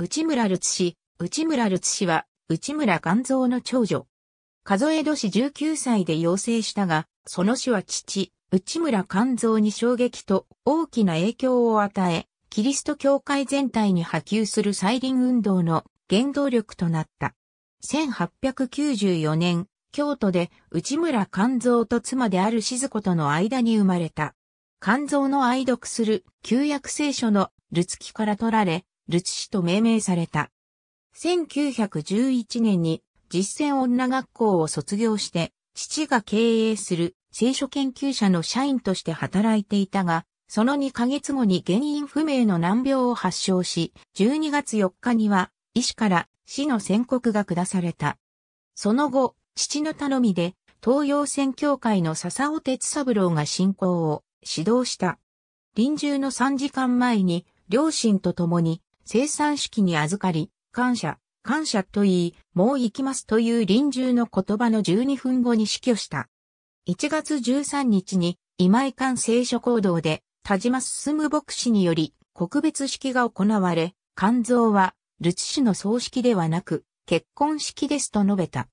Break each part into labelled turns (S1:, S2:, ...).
S1: 内村ルツ氏、内村ルツ氏は、内村肝臓の長女。数え年19歳で養成したが、その死は父、内村肝臓に衝撃と大きな影響を与え、キリスト教会全体に波及する再臨運動の原動力となった。1894年、京都で内村肝臓と妻である静子との間に生まれた。肝臓の愛読する旧約聖書のルツキから取られ、ルチ氏と命名された。1911年に実践女学校を卒業して、父が経営する聖書研究者の社員として働いていたが、その2ヶ月後に原因不明の難病を発症し、12月4日には医師から死の宣告が下された。その後、父の頼みで東洋宣教会の笹尾哲三郎が信仰を指導した。臨終の3時間前に両親と共に生産式に預かり、感謝、感謝と言い、もう行きますという臨終の言葉の12分後に死去した。1月13日に今井館聖書行動で田島進牧師により告別式が行われ、肝臓はルチ氏の葬式ではなく結婚式ですと述べた。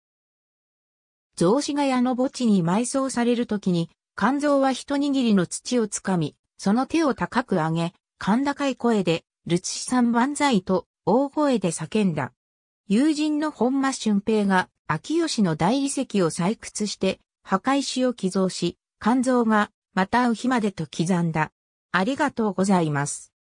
S1: 雑子ヶ谷の墓地に埋葬される時に、肝臓は一握りの土をつかみ、その手を高く上げ、甲高い声でルツシさん万歳と大声で叫んだ。友人の本間俊平が秋吉の大理石を採掘して墓石を寄贈し、肝臓がまたう日までと刻んだ。ありがとうございます。